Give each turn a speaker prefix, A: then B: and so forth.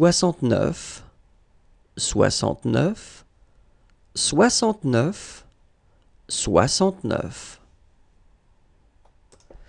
A: 69, 69, 69, 69.